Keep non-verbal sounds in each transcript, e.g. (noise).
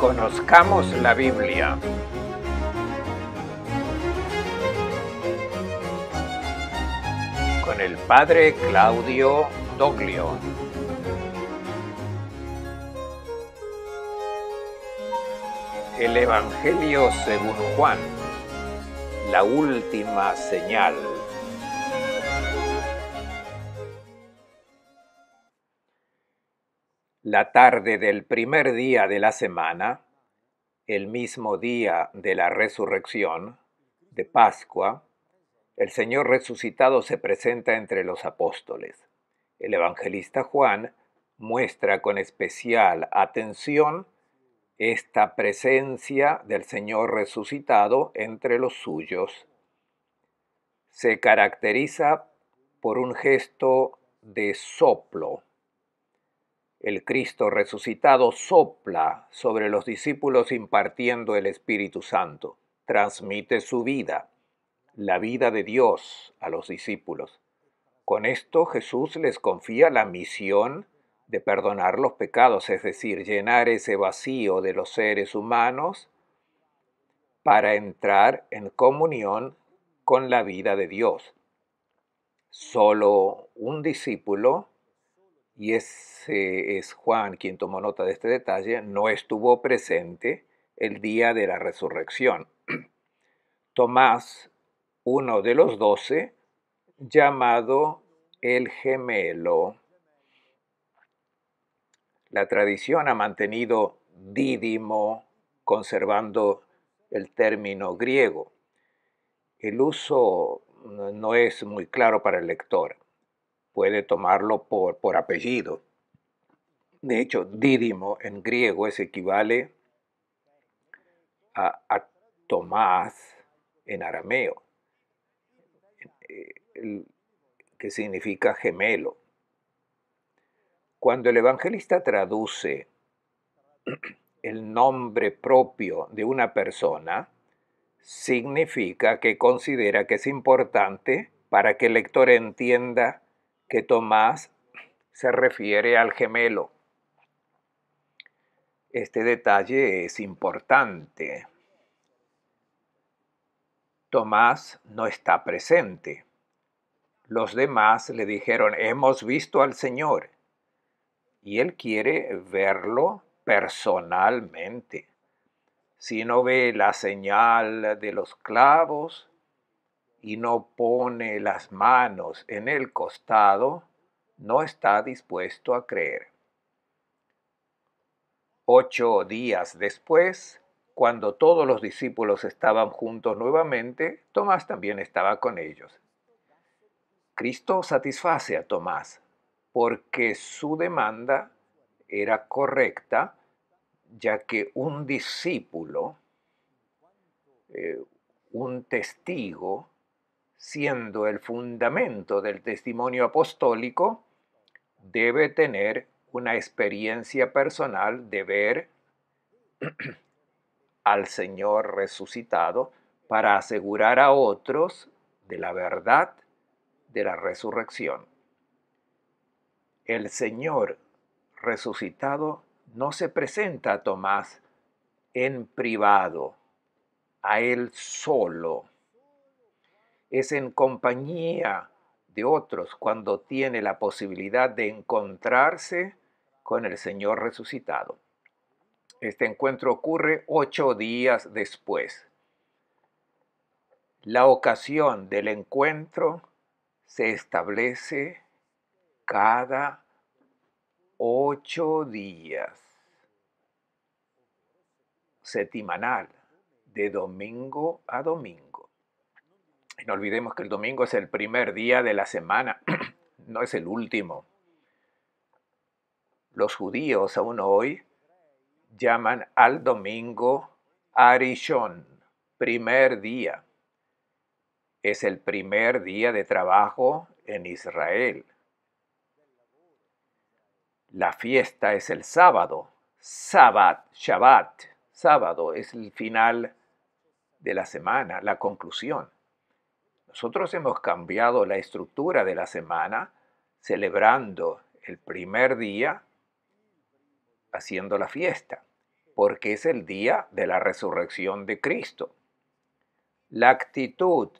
Conozcamos la Biblia. Con el Padre Claudio Doglio. El Evangelio según Juan. La última señal. la tarde del primer día de la semana, el mismo día de la resurrección, de Pascua, el Señor resucitado se presenta entre los apóstoles. El evangelista Juan muestra con especial atención esta presencia del Señor resucitado entre los suyos. Se caracteriza por un gesto de soplo el Cristo resucitado sopla sobre los discípulos impartiendo el Espíritu Santo, transmite su vida, la vida de Dios a los discípulos. Con esto Jesús les confía la misión de perdonar los pecados, es decir, llenar ese vacío de los seres humanos para entrar en comunión con la vida de Dios. Solo un discípulo y ese es Juan quien tomó nota de este detalle, no estuvo presente el día de la resurrección. (clears throat) Tomás, uno de los doce, llamado el gemelo. La tradición ha mantenido dídimo, conservando el término griego. El uso no es muy claro para el lector puede tomarlo por, apellido. De hecho, Dídimo en griego es equivale a, a Tomás en arameo, eh, que significa gemelo. Cuando el evangelista traduce (clears throat) el nombre propio de una persona, significa que considera que es importante para que el lector entienda que Tomás se refiere al gemelo. Este detalle es importante. Tomás no está presente. Los demás le dijeron, hemos visto al Señor. Y él quiere verlo personalmente. Si no ve la señal de los clavos, y no pone las manos en el costado, no está dispuesto a creer. Ocho días después, cuando todos los discípulos estaban juntos nuevamente, Tomás también estaba con ellos. Cristo satisface a Tomás porque su demanda era correcta, ya que un discípulo, eh, un testigo, siendo el fundamento del testimonio apostólico, debe tener una experiencia personal de ver (clears throat) al Señor resucitado para asegurar a otros de la verdad de la resurrección. El Señor resucitado no se presenta a Tomás en privado, a él solo es en compañía de otros cuando tiene la posibilidad de encontrarse con el Señor resucitado. Este encuentro ocurre ocho días después. La ocasión del encuentro se establece cada ocho días, setimanal, de domingo a domingo no olvidemos que el domingo es el primer día de la semana, (clears throat) no es el último. Los judíos aún hoy llaman al domingo Arishon, primer día. Es el primer día de trabajo en Israel. La fiesta es el sábado, Sabbat, Shabbat. Sábado es el final de la semana, la conclusión. Nosotros hemos cambiado la estructura de la semana celebrando el primer día haciendo la fiesta, porque es el día de la resurrección de Cristo. La actitud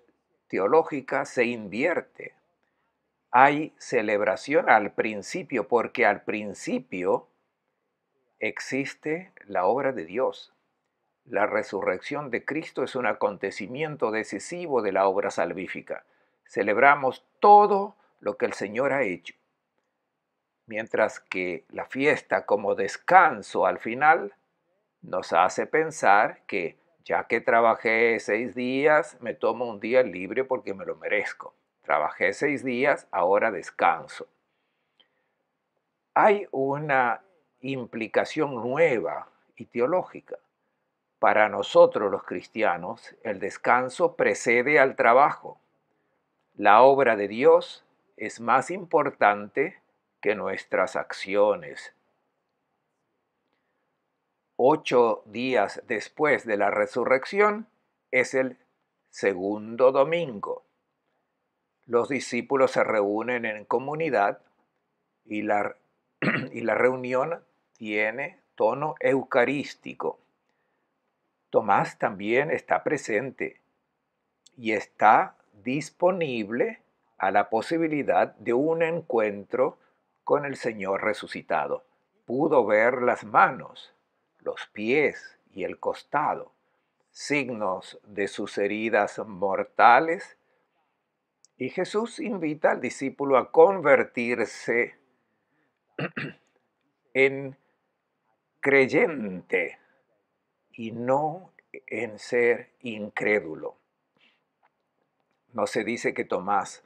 teológica se invierte. Hay celebración al principio, porque al principio existe la obra de Dios. La resurrección de Cristo es un acontecimiento decisivo de la obra salvífica. Celebramos todo lo que el Señor ha hecho. Mientras que la fiesta como descanso al final nos hace pensar que ya que trabajé seis días, me tomo un día libre porque me lo merezco. Trabajé seis días, ahora descanso. Hay una implicación nueva y teológica. Para nosotros los cristianos, el descanso precede al trabajo. La obra de Dios es más importante que nuestras acciones. Ocho días después de la resurrección es el segundo domingo. Los discípulos se reúnen en comunidad y la, (clears throat) y la reunión tiene tono eucarístico. Tomás también está presente y está disponible a la posibilidad de un encuentro con el Señor resucitado. Pudo ver las manos, los pies y el costado, signos de sus heridas mortales, y Jesús invita al discípulo a convertirse en creyente y no en ser incrédulo. No se dice que Tomás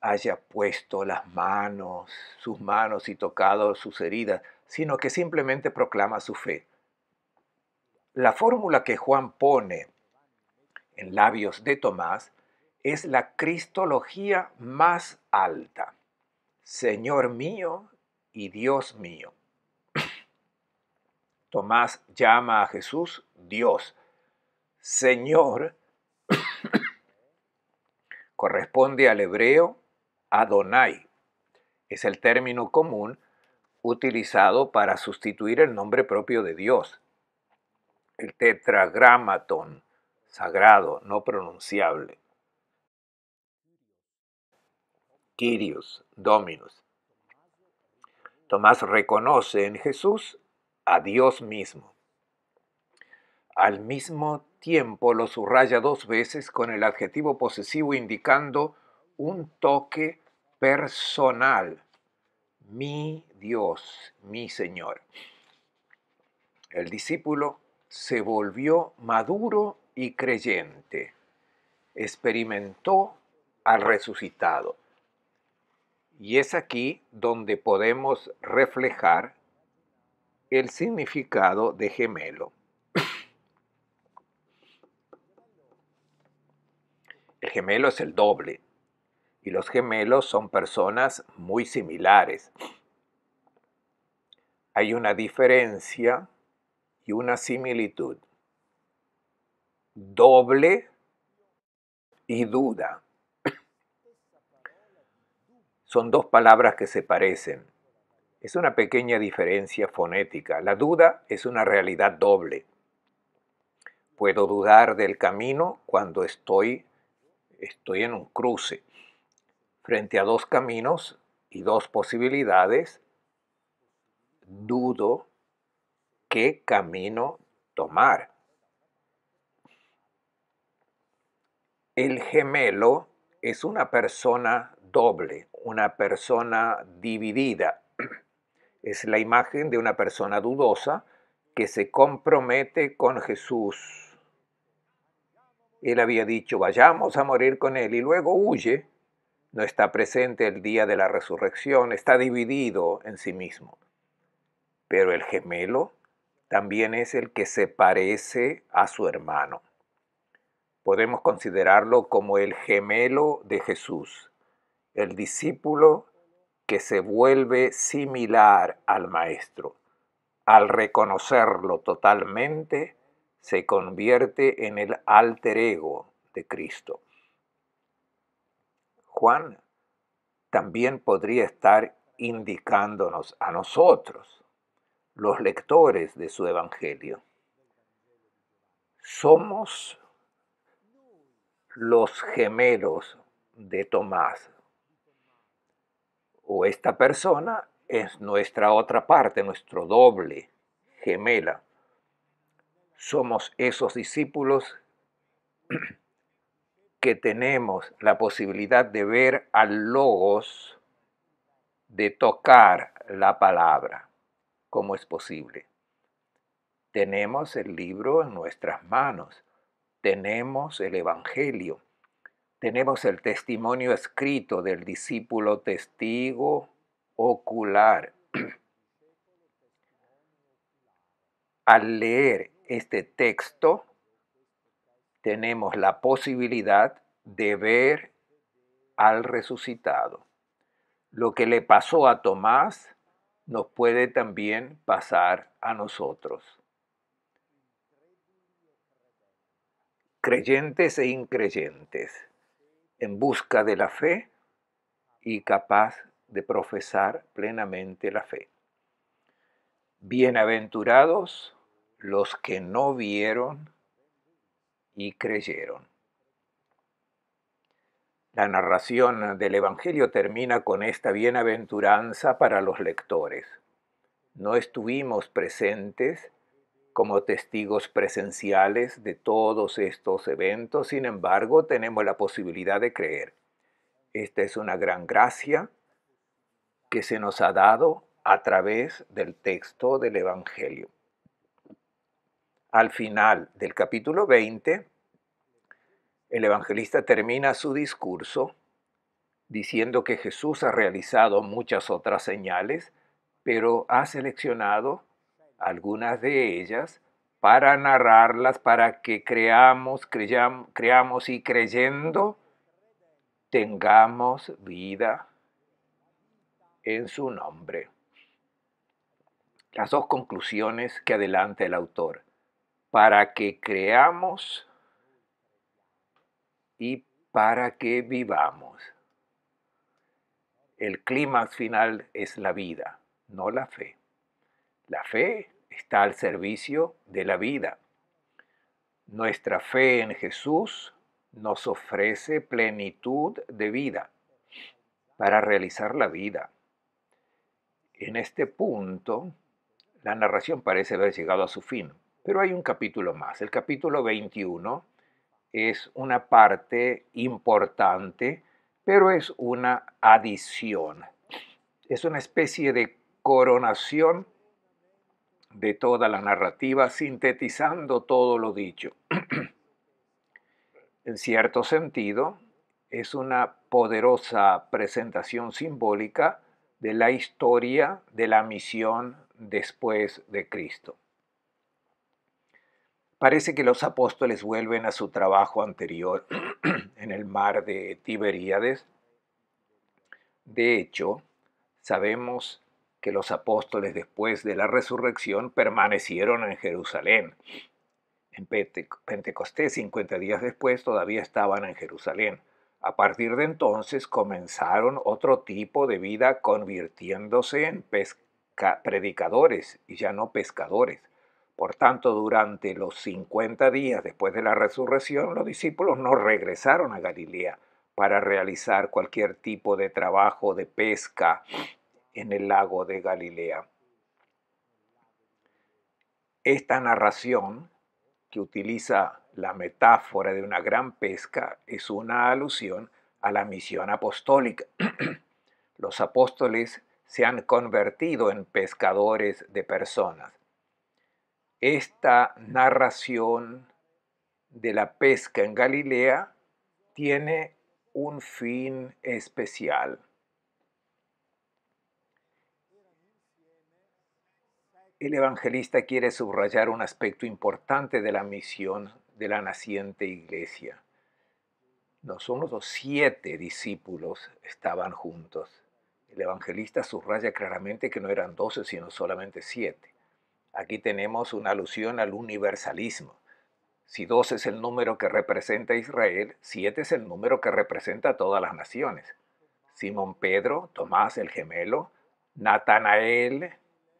haya puesto las manos, sus manos y tocado sus heridas, sino que simplemente proclama su fe. La fórmula que Juan pone en labios de Tomás es la cristología más alta. Señor mío y Dios mío. Tomás llama a Jesús Dios. Señor (coughs) corresponde al hebreo Adonai. Es el término común utilizado para sustituir el nombre propio de Dios. El tetragramaton, sagrado, no pronunciable. Kyrios, Dominus. Tomás reconoce en Jesús a Dios mismo. Al mismo tiempo lo subraya dos veces con el adjetivo posesivo indicando un toque personal. Mi Dios, mi Señor. El discípulo se volvió maduro y creyente. Experimentó al resucitado. Y es aquí donde podemos reflejar el significado de gemelo. El gemelo es el doble y los gemelos son personas muy similares. Hay una diferencia y una similitud. Doble y duda. Son dos palabras que se parecen es una pequeña diferencia fonética. La duda es una realidad doble. Puedo dudar del camino cuando estoy, estoy en un cruce. Frente a dos caminos y dos posibilidades, dudo qué camino tomar. El gemelo es una persona doble, una persona dividida, es la imagen de una persona dudosa que se compromete con Jesús. Él había dicho, vayamos a morir con Él y luego huye. No está presente el día de la resurrección, está dividido en sí mismo. Pero el gemelo también es el que se parece a su hermano. Podemos considerarlo como el gemelo de Jesús, el discípulo que se vuelve similar al Maestro. Al reconocerlo totalmente, se convierte en el alter ego de Cristo. Juan también podría estar indicándonos a nosotros, los lectores de su Evangelio. Somos los gemelos de Tomás, o esta persona es nuestra otra parte, nuestro doble, gemela. Somos esos discípulos (clears throat) que tenemos la posibilidad de ver al logos, de tocar la palabra. ¿Cómo es posible? Tenemos el libro en nuestras manos, tenemos el Evangelio, tenemos el testimonio escrito del discípulo testigo ocular. (clears throat) Al leer este texto, tenemos la posibilidad de ver al resucitado. Lo que le pasó a Tomás nos puede también pasar a nosotros. Creyentes e increyentes en busca de la fe y capaz de profesar plenamente la fe. Bienaventurados los que no vieron y creyeron. La narración del Evangelio termina con esta bienaventuranza para los lectores. No estuvimos presentes como testigos presenciales de todos estos eventos, sin embargo tenemos la posibilidad de creer. Esta es una gran gracia que se nos ha dado a través del texto del Evangelio. Al final del capítulo 20, el evangelista termina su discurso diciendo que Jesús ha realizado muchas otras señales, pero ha seleccionado algunas de ellas, para narrarlas, para que creamos, creamos y creyendo tengamos vida en su nombre. Las dos conclusiones que adelanta el autor. Para que creamos y para que vivamos. El clímax final es la vida, no la fe. La fe está al servicio de la vida. Nuestra fe en Jesús nos ofrece plenitud de vida para realizar la vida. En este punto, la narración parece haber llegado a su fin, pero hay un capítulo más. El capítulo 21 es una parte importante, pero es una adición. Es una especie de coronación de toda la narrativa, sintetizando todo lo dicho. (clears throat) en cierto sentido, es una poderosa presentación simbólica de la historia de la misión después de Cristo. Parece que los apóstoles vuelven a su trabajo anterior (clears throat) en el mar de Tiberíades. De hecho, sabemos que los apóstoles después de la resurrección permanecieron en Jerusalén. En Pentecostés, 50 días después, todavía estaban en Jerusalén. A partir de entonces comenzaron otro tipo de vida convirtiéndose en predicadores y ya no pescadores. Por tanto, durante los 50 días después de la resurrección, los discípulos no regresaron a Galilea para realizar cualquier tipo de trabajo de pesca en el lago de Galilea. Esta narración, que utiliza la metáfora de una gran pesca, es una alusión a la misión apostólica. (clears throat) Los apóstoles se han convertido en pescadores de personas. Esta narración de la pesca en Galilea tiene un fin especial. el evangelista quiere subrayar un aspecto importante de la misión de la naciente iglesia. No solo los siete discípulos estaban juntos. El evangelista subraya claramente que no eran doce, sino solamente siete. Aquí tenemos una alusión al universalismo. Si dos es el número que representa a Israel, siete es el número que representa a todas las naciones. Simón Pedro, Tomás el gemelo, Natanael,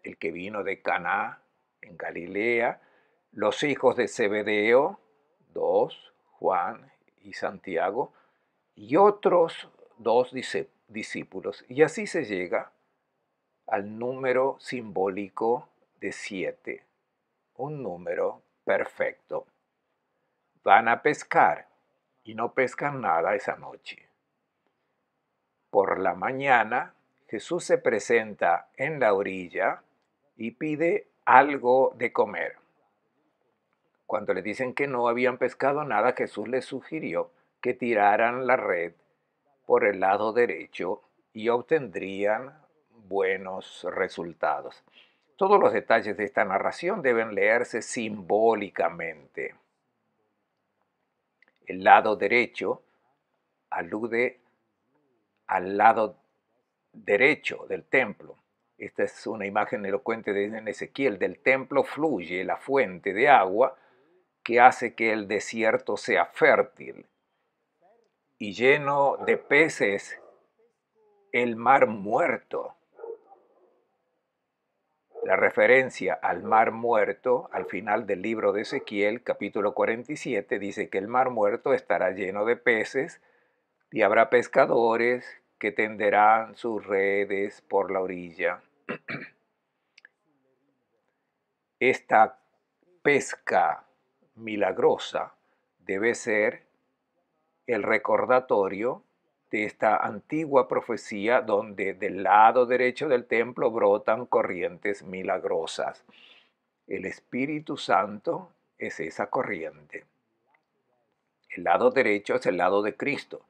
el que vino de Caná, en Galilea, los hijos de Zebedeo, dos, Juan y Santiago, y otros dos discípulos. Y así se llega al número simbólico de siete, un número perfecto. Van a pescar y no pescan nada esa noche. Por la mañana, Jesús se presenta en la orilla y pide algo de comer. Cuando le dicen que no habían pescado nada, Jesús les sugirió que tiraran la red por el lado derecho y obtendrían buenos resultados. Todos los detalles de esta narración deben leerse simbólicamente. El lado derecho alude al lado derecho del templo esta es una imagen elocuente de Ezequiel. Del templo fluye la fuente de agua que hace que el desierto sea fértil y lleno de peces el mar muerto. La referencia al mar muerto al final del libro de Ezequiel, capítulo 47, dice que el mar muerto estará lleno de peces y habrá pescadores que tenderán sus redes por la orilla. Esta pesca milagrosa debe ser el recordatorio de esta antigua profecía donde del lado derecho del templo brotan corrientes milagrosas. El Espíritu Santo es esa corriente. El lado derecho es el lado de Cristo,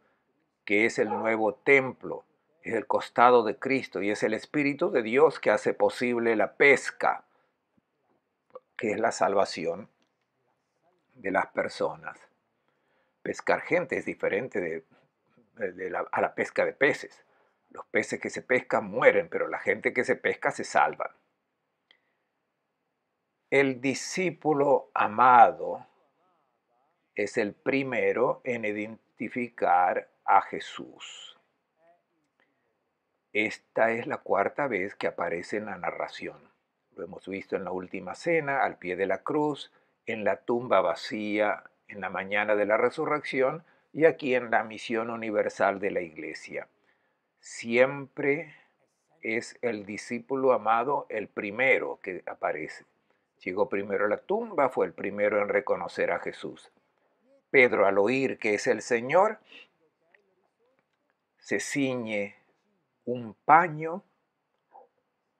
que es el nuevo templo es el costado de Cristo y es el Espíritu de Dios que hace posible la pesca, que es la salvación de las personas. Pescar gente es diferente a la pesca de peces. Los peces que se pescan mueren, pero la gente que se pesca se salva. El discípulo amado es el primero en identificar a Jesús. Esta es la cuarta vez que aparece en la narración. Lo hemos visto en la última cena, al pie de la cruz, en la tumba vacía, en la mañana de la resurrección y aquí en la misión universal de la iglesia. Siempre es el discípulo amado el primero que aparece. Llegó primero a la tumba, fue el primero en reconocer a Jesús. Pedro al oír que es el Señor, se ciñe un paño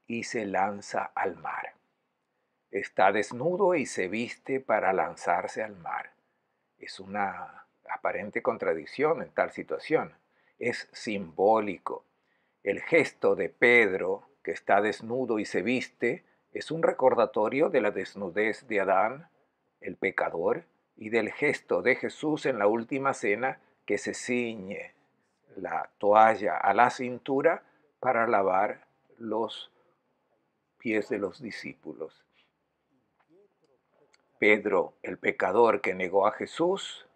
y se lanza al mar. Está desnudo y se viste para lanzarse al mar. Es una aparente contradicción en tal situación. Es simbólico. El gesto de Pedro, que está desnudo y se viste, es un recordatorio de la desnudez de Adán, el pecador, y del gesto de Jesús en la última cena que se ciñe la toalla a la cintura para lavar los pies de los discípulos. Pedro, el pecador que negó a Jesús,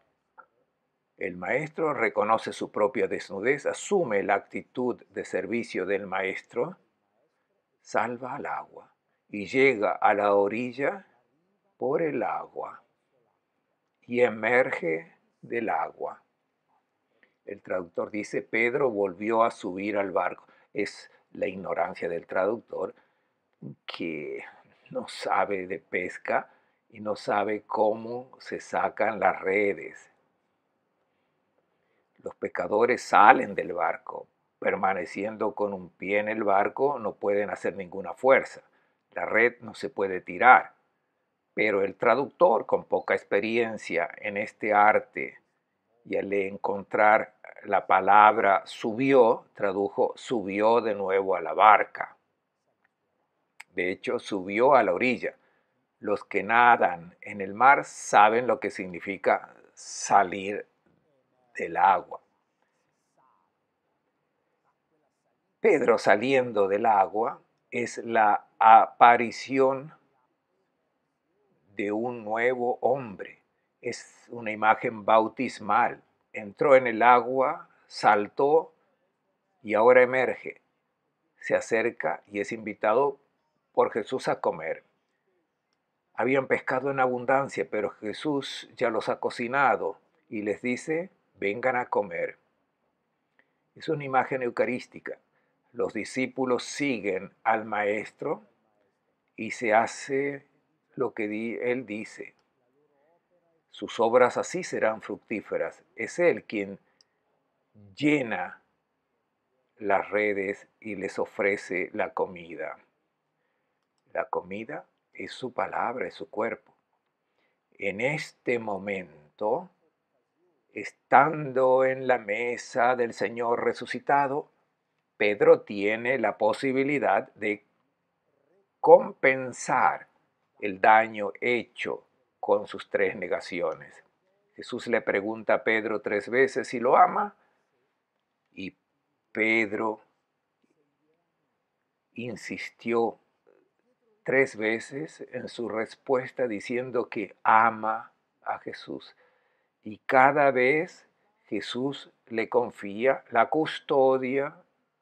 el maestro reconoce su propia desnudez, asume la actitud de servicio del maestro, salva al agua y llega a la orilla por el agua y emerge del agua. El traductor dice, Pedro volvió a subir al barco. Es la ignorancia del traductor que no sabe de pesca y no sabe cómo se sacan las redes. Los pescadores salen del barco, permaneciendo con un pie en el barco no pueden hacer ninguna fuerza. La red no se puede tirar. Pero el traductor, con poca experiencia en este arte y al encontrar la palabra subió, tradujo subió de nuevo a la barca. De hecho, subió a la orilla. Los que nadan en el mar saben lo que significa salir del agua. Pedro saliendo del agua es la aparición de un nuevo hombre es una imagen bautismal. Entró en el agua, saltó y ahora emerge. Se acerca y es invitado por Jesús a comer. Habían pescado en abundancia, pero Jesús ya los ha cocinado y les dice, vengan a comer. Es una imagen eucarística. Los discípulos siguen al Maestro y se hace lo que él dice. Sus obras así serán fructíferas. Es Él quien llena las redes y les ofrece la comida. La comida es su palabra, es su cuerpo. En este momento, estando en la mesa del Señor resucitado, Pedro tiene la posibilidad de compensar el daño hecho con sus tres negaciones. Jesús le pregunta a Pedro tres veces si lo ama y Pedro insistió tres veces en su respuesta diciendo que ama a Jesús. Y cada vez Jesús le confía la custodia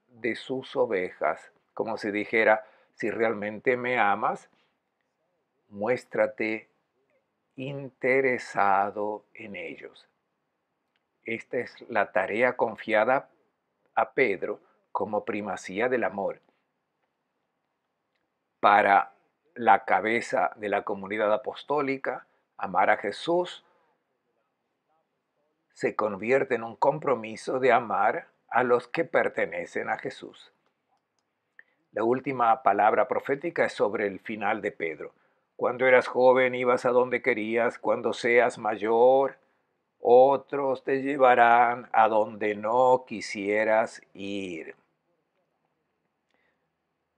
de sus ovejas, como si dijera, si realmente me amas, muéstrate interesado en ellos. Esta es la tarea confiada a Pedro como primacía del amor. Para la cabeza de la comunidad apostólica, amar a Jesús se convierte en un compromiso de amar a los que pertenecen a Jesús. La última palabra profética es sobre el final de Pedro. Cuando eras joven ibas a donde querías, cuando seas mayor, otros te llevarán a donde no quisieras ir.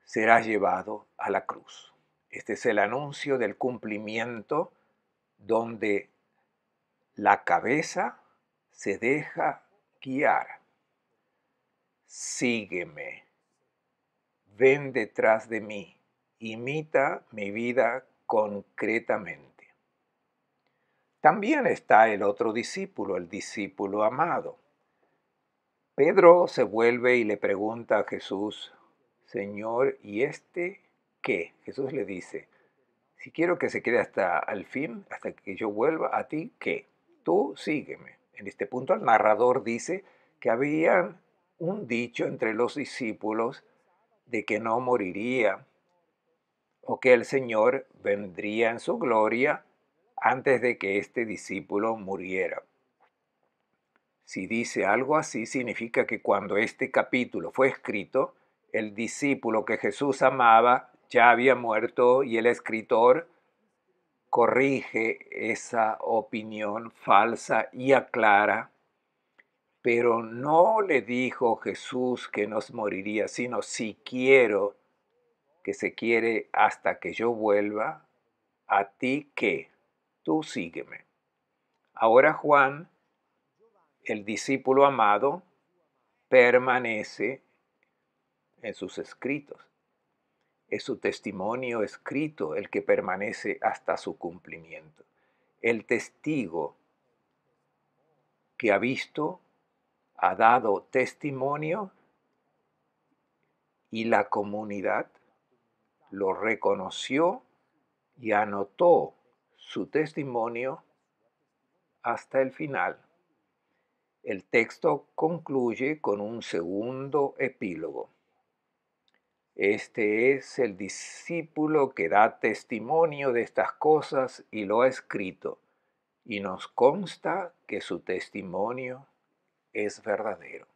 Serás llevado a la cruz. Este es el anuncio del cumplimiento donde la cabeza se deja guiar. Sígueme, ven detrás de mí, imita mi vida concretamente. También está el otro discípulo, el discípulo amado. Pedro se vuelve y le pregunta a Jesús, Señor, ¿y este qué? Jesús le dice, si quiero que se quede hasta el fin, hasta que yo vuelva a ti, ¿qué? Tú sígueme. En este punto el narrador dice que había un dicho entre los discípulos de que no moriría o que el Señor vendría en su gloria antes de que este discípulo muriera. Si dice algo así, significa que cuando este capítulo fue escrito, el discípulo que Jesús amaba ya había muerto y el escritor corrige esa opinión falsa y aclara, pero no le dijo Jesús que nos moriría, sino si quiero que se quiere hasta que yo vuelva, a ti que, tú sígueme. Ahora Juan, el discípulo amado, permanece en sus escritos. Es su testimonio escrito el que permanece hasta su cumplimiento. El testigo que ha visto, ha dado testimonio y la comunidad lo reconoció y anotó su testimonio hasta el final. El texto concluye con un segundo epílogo. Este es el discípulo que da testimonio de estas cosas y lo ha escrito, y nos consta que su testimonio es verdadero.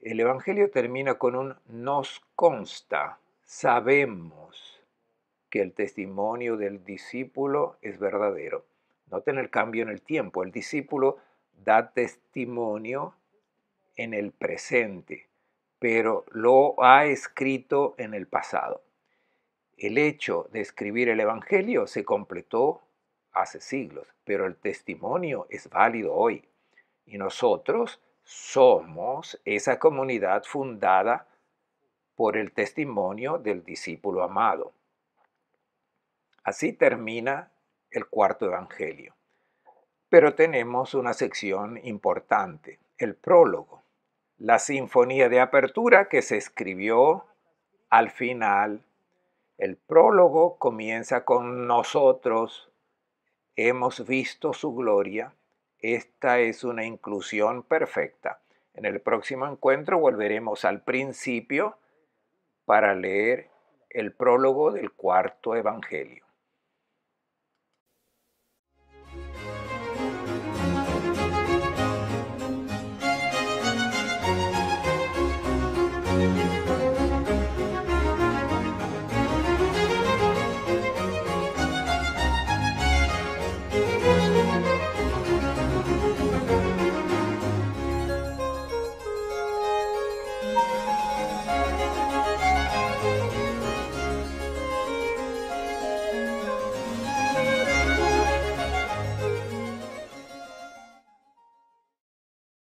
El Evangelio termina con un nos consta, sabemos que el testimonio del discípulo es verdadero. Noten el cambio en el tiempo. El discípulo da testimonio en el presente, pero lo ha escrito en el pasado. El hecho de escribir el Evangelio se completó hace siglos, pero el testimonio es válido hoy. Y nosotros somos esa comunidad fundada por el testimonio del discípulo amado. Así termina el cuarto Evangelio. Pero tenemos una sección importante, el prólogo, la sinfonía de apertura que se escribió al final. El prólogo comienza con nosotros, hemos visto su gloria. Esta es una inclusión perfecta. En el próximo encuentro volveremos al principio para leer el prólogo del cuarto Evangelio.